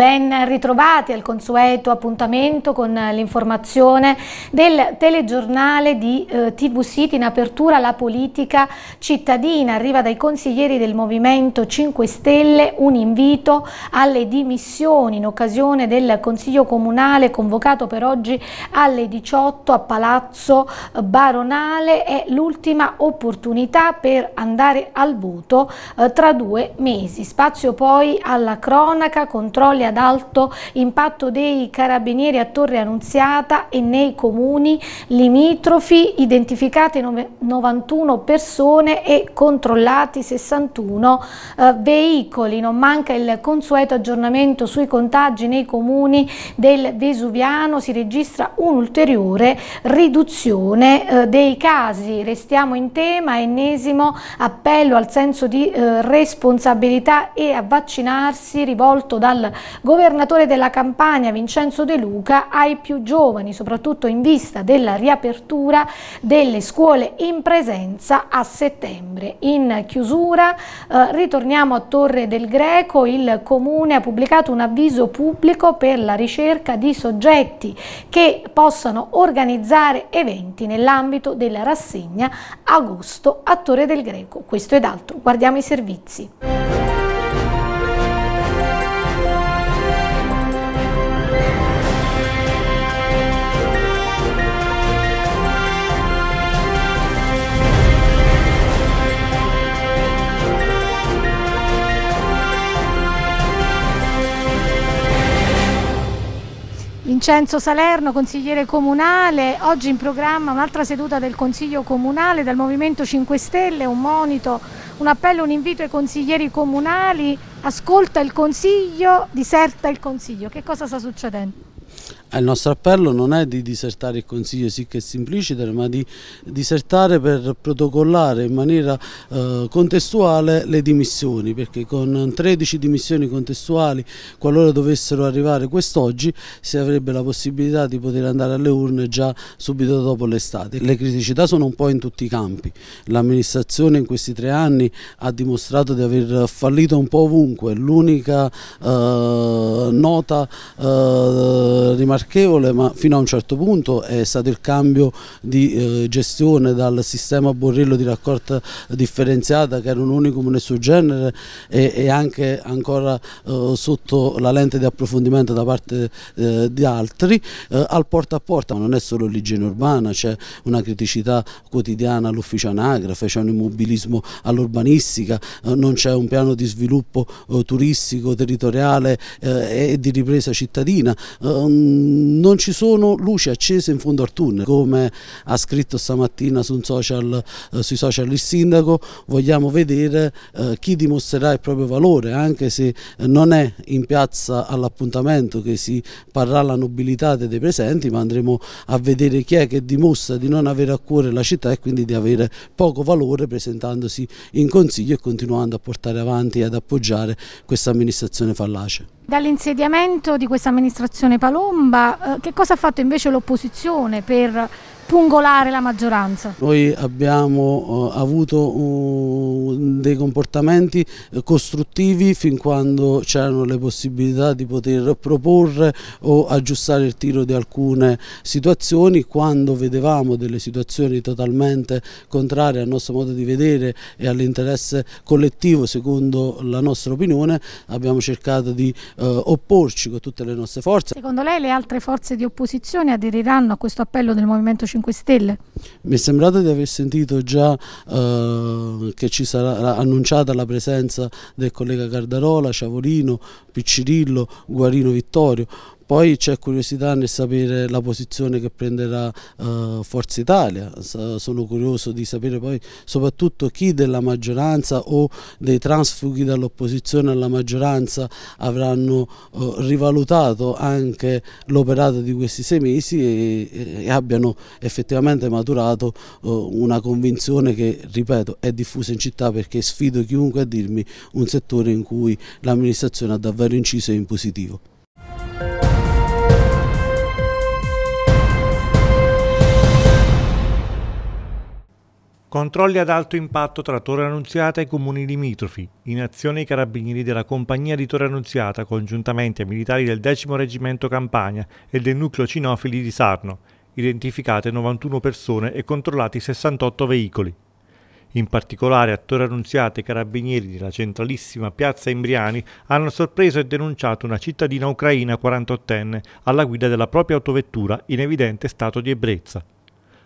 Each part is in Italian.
Ben ritrovati al consueto appuntamento con eh, l'informazione del telegiornale di eh, TV City in apertura alla politica cittadina. Arriva dai consiglieri del Movimento 5 Stelle un invito alle dimissioni in occasione del Consiglio Comunale convocato per oggi alle 18 a Palazzo Baronale. È l'ultima opportunità per andare al voto eh, tra due mesi. Spazio poi alla cronaca, controlli ad alto impatto dei carabinieri a Torre Annunziata e nei comuni limitrofi identificate 91 persone e controllati 61 eh, veicoli. Non manca il consueto aggiornamento sui contagi nei comuni del Vesuviano, si registra un'ulteriore riduzione eh, dei casi. Restiamo in tema, ennesimo appello al senso di eh, responsabilità e a vaccinarsi rivolto dal Governatore della Campania Vincenzo De Luca ai più giovani, soprattutto in vista della riapertura delle scuole in presenza a settembre. In chiusura eh, ritorniamo a Torre del Greco, il Comune ha pubblicato un avviso pubblico per la ricerca di soggetti che possano organizzare eventi nell'ambito della rassegna agosto a Torre del Greco. Questo ed altro. Guardiamo i servizi. Vincenzo Salerno, consigliere comunale, oggi in programma un'altra seduta del Consiglio Comunale del Movimento 5 Stelle, un monito, un appello, un invito ai consiglieri comunali, ascolta il Consiglio, diserta il Consiglio. Che cosa sta succedendo? Il nostro appello non è di disertare il Consiglio sic e simpliciter, ma di disertare per protocollare in maniera eh, contestuale le dimissioni, perché con 13 dimissioni contestuali, qualora dovessero arrivare quest'oggi, si avrebbe la possibilità di poter andare alle urne già subito dopo l'estate. Le criticità sono un po' in tutti i campi. L'amministrazione in questi tre anni ha dimostrato di aver fallito un po' ovunque. L'unica eh, nota eh, rimarchevole ma fino a un certo punto è stato il cambio di eh, gestione dal sistema Borrillo di raccolta differenziata che era un unicum nel suo genere e, e anche ancora eh, sotto la lente di approfondimento da parte eh, di altri eh, al porta a porta ma non è solo l'igiene urbana c'è una criticità quotidiana all'ufficio anagrafe c'è un immobilismo all'urbanistica eh, non c'è un piano di sviluppo turistico territoriale e di ripresa cittadina. Ehm, non ci sono luci accese in fondo al tunnel, come ha scritto stamattina social, eh, sui social il sindaco, vogliamo vedere eh, chi dimostrerà il proprio valore, anche se eh, non è in piazza all'appuntamento che si parrà la nobilità dei presenti, ma andremo a vedere chi è che dimostra di non avere a cuore la città e quindi di avere poco valore presentandosi in consiglio e continuando a portare avanti e ad appoggiare questa amministrazione fallace insediamento di questa amministrazione Palomba, eh, che cosa ha fatto invece l'opposizione per pungolare la maggioranza? Noi abbiamo eh, avuto dei comportamenti eh, costruttivi fin quando c'erano le possibilità di poter proporre o aggiustare il tiro di alcune situazioni, quando vedevamo delle situazioni totalmente contrarie al nostro modo di vedere e all'interesse collettivo secondo la nostra opinione abbiamo cercato di eh, opporci con tutte le nostre forze. Secondo lei le altre forze di opposizione aderiranno a questo appello del Movimento 5 5 Stelle? Mi è sembrato di aver sentito già eh, che ci sarà annunciata la presenza del collega Cardarola, Ciavolino, Piccirillo, Guarino Vittorio, poi c'è curiosità nel sapere la posizione che prenderà eh, Forza Italia, S sono curioso di sapere poi soprattutto chi della maggioranza o dei transfughi dall'opposizione alla maggioranza avranno eh, rivalutato anche l'operato di questi sei mesi e, e abbiano effettivamente maturato eh, una convinzione che, ripeto, è diffusa in città perché sfido chiunque a dirmi un settore in cui l'amministrazione ha davvero inciso in positivo. Controlli ad alto impatto tra Torre Annunziata e i comuni limitrofi. In azione i carabinieri della compagnia di Torre Annunziata, congiuntamente ai militari del X Reggimento Campania e del nucleo cinofili di Sarno. Identificate 91 persone e controllati 68 veicoli. In particolare a Torre Annunziata i carabinieri della centralissima piazza Imbriani hanno sorpreso e denunciato una cittadina ucraina 48enne alla guida della propria autovettura in evidente stato di ebbrezza.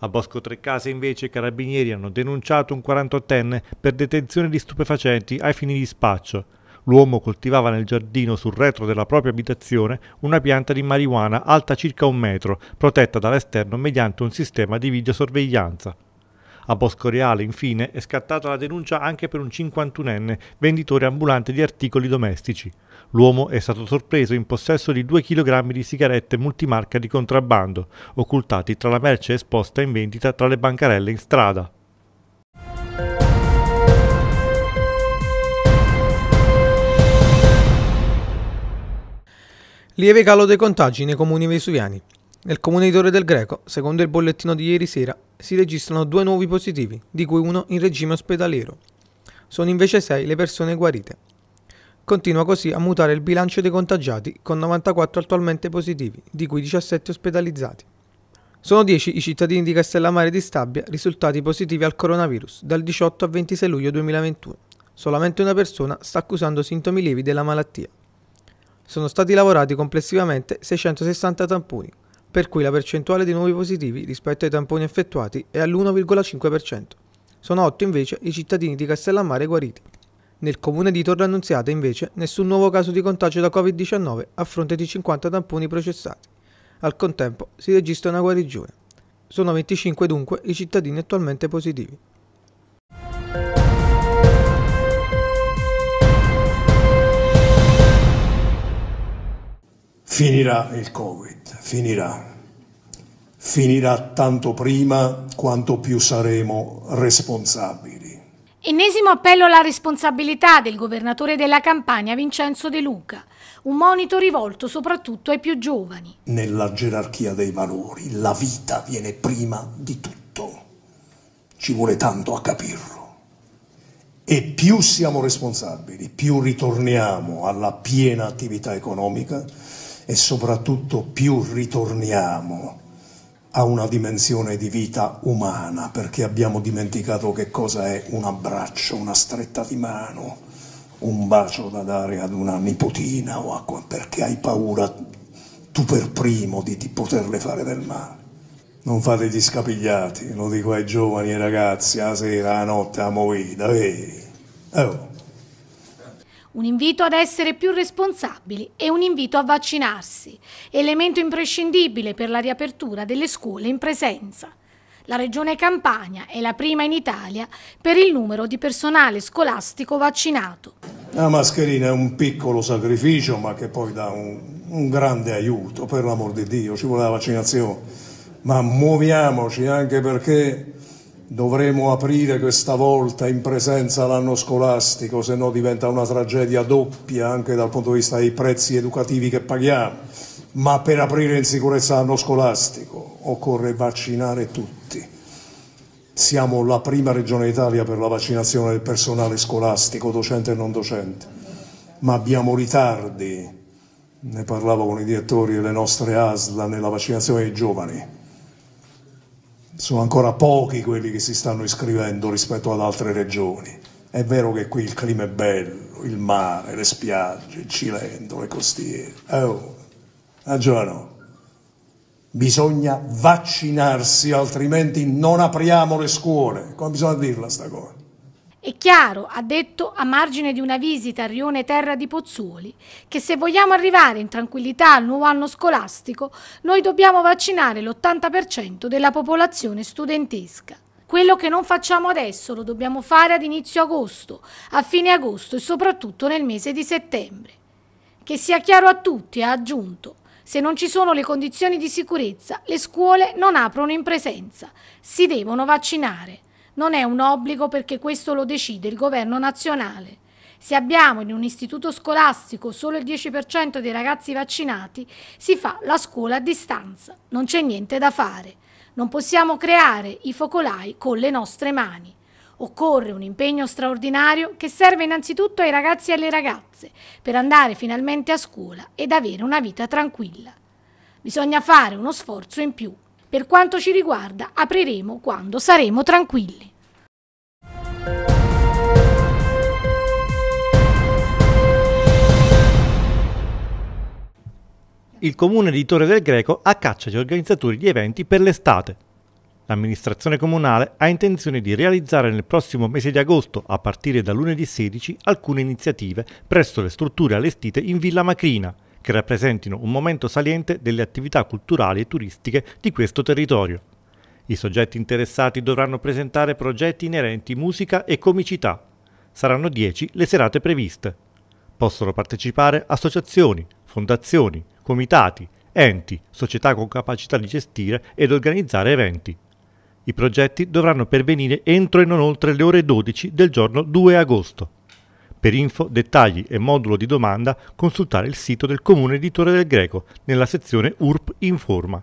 A Bosco Trecase invece i carabinieri hanno denunciato un 48enne per detenzione di stupefacenti ai fini di spaccio. L'uomo coltivava nel giardino sul retro della propria abitazione una pianta di marijuana alta circa un metro, protetta dall'esterno mediante un sistema di videosorveglianza. A Boscoriale, infine, è scattata la denuncia anche per un 51enne venditore ambulante di articoli domestici. L'uomo è stato sorpreso in possesso di 2 kg di sigarette multimarca di contrabbando, occultati tra la merce esposta in vendita tra le bancarelle in strada. Lieve calo dei contagi nei comuni vesuviani. Nel comune di Torre del Greco, secondo il bollettino di ieri sera, si registrano due nuovi positivi, di cui uno in regime ospedaliero. Sono invece 6 le persone guarite. Continua così a mutare il bilancio dei contagiati, con 94 attualmente positivi, di cui 17 ospedalizzati. Sono 10 i cittadini di Castellammare di Stabia risultati positivi al coronavirus dal 18 al 26 luglio 2021. Solamente una persona sta accusando sintomi lievi della malattia. Sono stati lavorati complessivamente 660 tamponi, per cui la percentuale di nuovi positivi rispetto ai tamponi effettuati è all'1,5%. Sono 8 invece i cittadini di Castellammare guariti. Nel comune di Torre Annunziata invece nessun nuovo caso di contagio da Covid-19 a fronte di 50 tamponi processati. Al contempo si registra una guarigione. Sono 25 dunque i cittadini attualmente positivi. Finirà il Covid, finirà. Finirà tanto prima quanto più saremo responsabili. Ennesimo appello alla responsabilità del governatore della Campania Vincenzo De Luca, un monito rivolto soprattutto ai più giovani. Nella gerarchia dei valori la vita viene prima di tutto. Ci vuole tanto a capirlo. E più siamo responsabili, più ritorniamo alla piena attività economica, e soprattutto più ritorniamo a una dimensione di vita umana, perché abbiamo dimenticato che cosa è un abbraccio, una stretta di mano, un bacio da dare ad una nipotina o acqua, perché hai paura tu per primo di, di poterle fare del male. Non fate gli scapigliati, lo dico ai giovani e ai ragazzi, la sera, la notte, a movida, vedi? Allora, eh oh. Un invito ad essere più responsabili e un invito a vaccinarsi, elemento imprescindibile per la riapertura delle scuole in presenza. La regione Campania è la prima in Italia per il numero di personale scolastico vaccinato. La mascherina è un piccolo sacrificio ma che poi dà un, un grande aiuto, per l'amor di Dio, ci vuole la vaccinazione. Ma muoviamoci anche perché dovremo aprire questa volta in presenza l'anno scolastico, se no diventa una tragedia doppia anche dal punto di vista dei prezzi educativi che paghiamo, ma per aprire in sicurezza l'anno scolastico occorre vaccinare tutti. Siamo la prima regione d'Italia per la vaccinazione del personale scolastico, docente e non docente, ma abbiamo ritardi, ne parlavo con i direttori delle nostre ASLA nella vaccinazione dei giovani sono ancora pochi quelli che si stanno iscrivendo rispetto ad altre regioni. È vero che qui il clima è bello, il mare, le spiagge, il cilento, le costiere. Eh, oh, ah già no. Bisogna vaccinarsi, altrimenti non apriamo le scuole. Come bisogna dirla sta cosa? È chiaro, ha detto a margine di una visita a Rione Terra di Pozzuoli, che se vogliamo arrivare in tranquillità al nuovo anno scolastico, noi dobbiamo vaccinare l'80% della popolazione studentesca. Quello che non facciamo adesso lo dobbiamo fare ad inizio agosto, a fine agosto e soprattutto nel mese di settembre. Che sia chiaro a tutti, ha aggiunto, se non ci sono le condizioni di sicurezza, le scuole non aprono in presenza, si devono vaccinare. Non è un obbligo perché questo lo decide il governo nazionale. Se abbiamo in un istituto scolastico solo il 10% dei ragazzi vaccinati, si fa la scuola a distanza. Non c'è niente da fare. Non possiamo creare i focolai con le nostre mani. Occorre un impegno straordinario che serve innanzitutto ai ragazzi e alle ragazze per andare finalmente a scuola ed avere una vita tranquilla. Bisogna fare uno sforzo in più. Per quanto ci riguarda, apriremo quando saremo tranquilli. Il comune di Torre del Greco accaccia gli organizzatori di eventi per l'estate. L'amministrazione comunale ha intenzione di realizzare nel prossimo mese di agosto, a partire da lunedì 16, alcune iniziative presso le strutture allestite in Villa Macrina – che rappresentino un momento saliente delle attività culturali e turistiche di questo territorio. I soggetti interessati dovranno presentare progetti inerenti musica e comicità. Saranno 10 le serate previste. Possono partecipare associazioni, fondazioni, comitati, enti, società con capacità di gestire ed organizzare eventi. I progetti dovranno pervenire entro e non oltre le ore 12 del giorno 2 agosto. Per info, dettagli e modulo di domanda consultare il sito del Comune Editore del Greco nella sezione URP Informa.